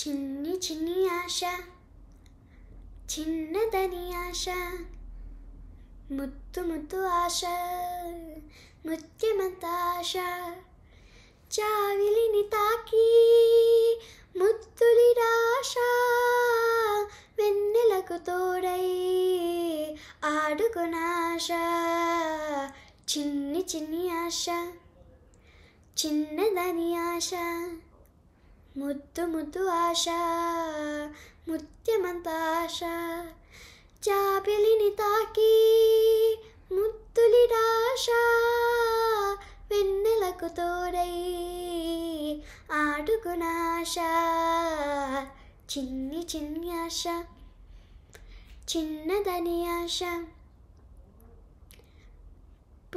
చిన్ని చిన్ని ఆశ చిన్నదని ఆశ ముత్తు ముత్తు ఆశ ముత్యమంత ఆశ చావిలిని తాకి ముత్తులి రాశ వెన్నెలకు తోడై ఆడుకునాశ చిన్ని చిన్ని ఆశ చిన్నదని ఆశ ముద్దు ముద్దు ఆశ ముత్యమంత ఆశ జాబిలిని తాకి ముద్దులి ఆశ వెన్నెలకు తోడై ఆడుకునాశ చిన్ని చిన్ని ఆశ చిన్నదని ఆశ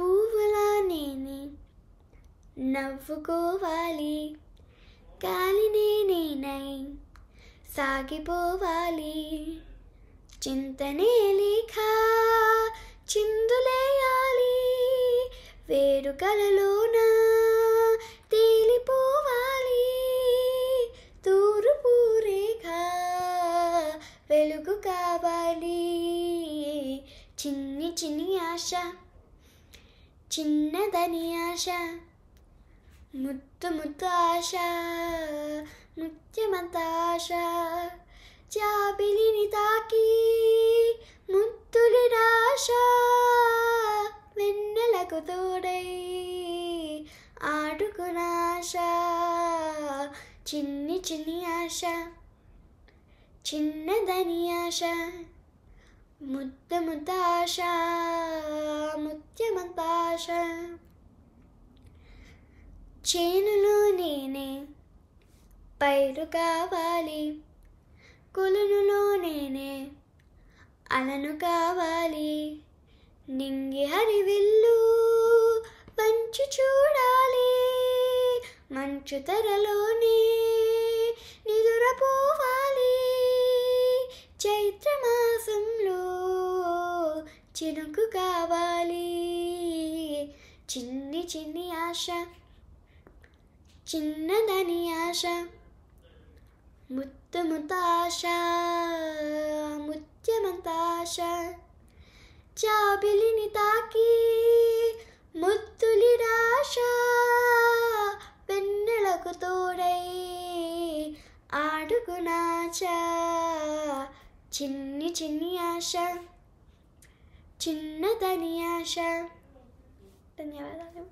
పువ్వులా నేనే నవ్వుకోవాలి గాలిని నై సాగిపోవాలి చింతనే లేఖ చిందులేయాలి వేరు కలలోన తేలిపోవాలి తూరుపు రేఖ వెలుగు కావాలి చిన్ని చిన్ని ఆశ చిన్నదని ఆశ முத்து முத்து ஆஷா முக்கியமந்த ஆஷா జాబిలిని తాకి ముత్తులిడాశ వెన్నెలకు తోడై ఆడుకునాశ చిన్ని చిన్ని ఆశ చిన్నదని ఆశ ముద్ద ముద్ద ఆశ ముత్యమంత ఆశ చేనులో నేనే పైరు కావాలి కొలునులో నేనే అలను కావాలి నింగి హరివిల్లు మంచు చూడాలి మంచు తెరలోనే నిదురపోవాలి చైత్రమాసంలో చినుకు కావాలి చిన్ని చిన్ని ఆశ చిన్నదని ఆశ ముత్తు ముతాశ ముత్యమంతాశ జాబిలిని తాకి ముత్తులి రాశ వెన్నెలకు తోడై ఆడుకునాచ చిన్ని చిన్ని ఆశ చిన్నదని ఆశ ధన్యవాదాలు